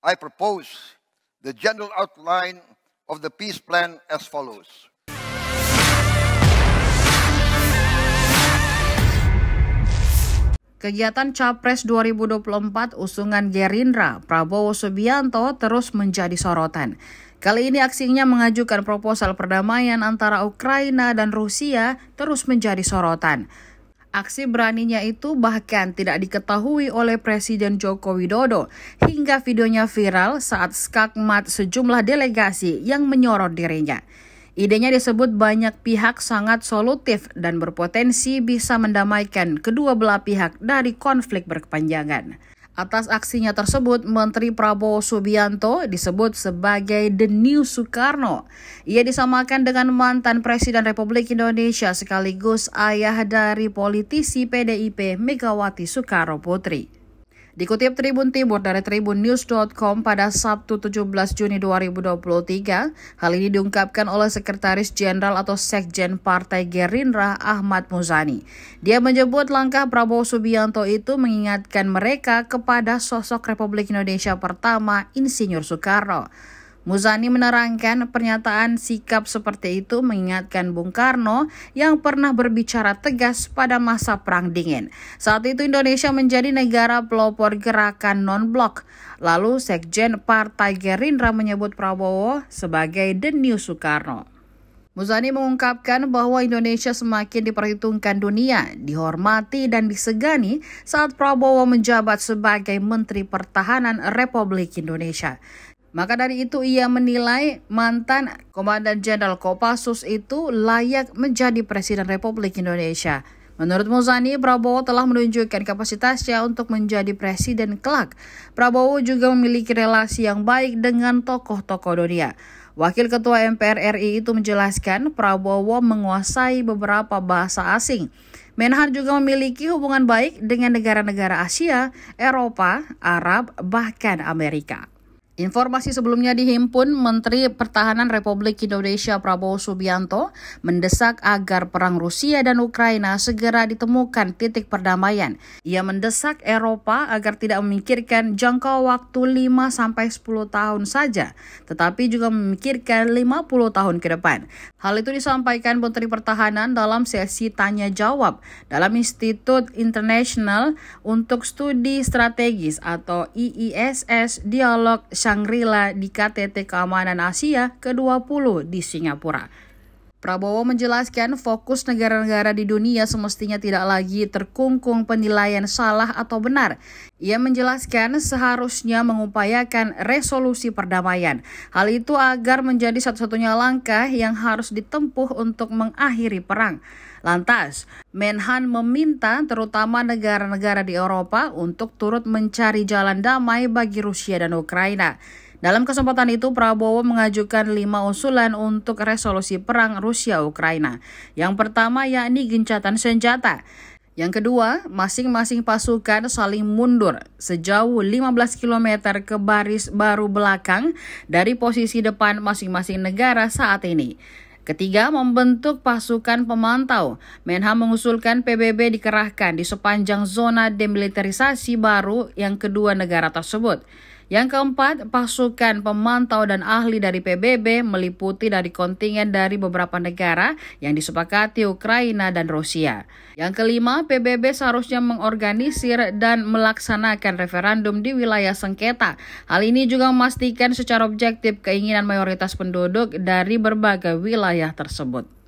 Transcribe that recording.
I propose the general outline of the peace plan as follows. Kegiatan Capres 2024 usungan Gerindra Prabowo Subianto terus menjadi sorotan. Kali ini aksinya mengajukan proposal perdamaian antara Ukraina dan Rusia terus menjadi sorotan. Aksi beraninya itu bahkan tidak diketahui oleh Presiden Joko Widodo hingga videonya viral saat skakmat sejumlah delegasi yang menyorot dirinya. Idenya disebut banyak pihak sangat solutif dan berpotensi bisa mendamaikan kedua belah pihak dari konflik berkepanjangan. Atas aksinya tersebut, Menteri Prabowo Subianto disebut sebagai The New Soekarno. Ia disamakan dengan mantan Presiden Republik Indonesia sekaligus ayah dari politisi PDIP Megawati Soekarno Putri. Dikutip Tribun Timur dari tribunnews.com pada Sabtu 17 Juni 2023, hal ini diungkapkan oleh Sekretaris Jenderal atau Sekjen Partai Gerindra Ahmad Muzani. Dia menyebut langkah Prabowo Subianto itu mengingatkan mereka kepada sosok Republik Indonesia pertama Insinyur Soekarno. Muzani menerangkan pernyataan sikap seperti itu mengingatkan Bung Karno yang pernah berbicara tegas pada masa Perang Dingin. Saat itu Indonesia menjadi negara pelopor gerakan non-blok. Lalu Sekjen Partai Gerindra menyebut Prabowo sebagai The New Soekarno. Muzani mengungkapkan bahwa Indonesia semakin diperhitungkan dunia, dihormati dan disegani saat Prabowo menjabat sebagai Menteri Pertahanan Republik Indonesia. Maka dari itu ia menilai mantan Komandan Jenderal Kopassus itu layak menjadi Presiden Republik Indonesia. Menurut Muzani, Prabowo telah menunjukkan kapasitasnya untuk menjadi presiden kelak. Prabowo juga memiliki relasi yang baik dengan tokoh-tokoh dunia. Wakil Ketua MPR RI itu menjelaskan Prabowo menguasai beberapa bahasa asing. Menhan juga memiliki hubungan baik dengan negara-negara Asia, Eropa, Arab, bahkan Amerika. Informasi sebelumnya dihimpun Menteri Pertahanan Republik Indonesia Prabowo Subianto mendesak agar perang Rusia dan Ukraina segera ditemukan titik perdamaian. Ia mendesak Eropa agar tidak memikirkan jangka waktu 5 sampai 10 tahun saja, tetapi juga memikirkan 50 tahun ke depan. Hal itu disampaikan Menteri Pertahanan dalam sesi tanya jawab dalam Institut International untuk Studi Strategis atau IISS Dialog Shangri-La di KTT Keamanan Asia ke-20 di Singapura. Prabowo menjelaskan fokus negara-negara di dunia semestinya tidak lagi terkungkung penilaian salah atau benar. Ia menjelaskan seharusnya mengupayakan resolusi perdamaian. Hal itu agar menjadi satu-satunya langkah yang harus ditempuh untuk mengakhiri perang. Lantas, Menhan meminta terutama negara-negara di Eropa untuk turut mencari jalan damai bagi Rusia dan Ukraina. Dalam kesempatan itu, Prabowo mengajukan lima usulan untuk resolusi perang Rusia-Ukraina. Yang pertama yakni gencatan senjata. Yang kedua, masing-masing pasukan saling mundur sejauh 15 km ke baris baru belakang dari posisi depan masing-masing negara saat ini. Ketiga, membentuk pasukan pemantau. Menham mengusulkan PBB dikerahkan di sepanjang zona demilitarisasi baru yang kedua negara tersebut. Yang keempat, pasukan pemantau dan ahli dari PBB meliputi dari kontingen dari beberapa negara yang disepakati Ukraina dan Rusia. Yang kelima, PBB seharusnya mengorganisir dan melaksanakan referendum di wilayah sengketa. Hal ini juga memastikan secara objektif keinginan mayoritas penduduk dari berbagai wilayah tersebut.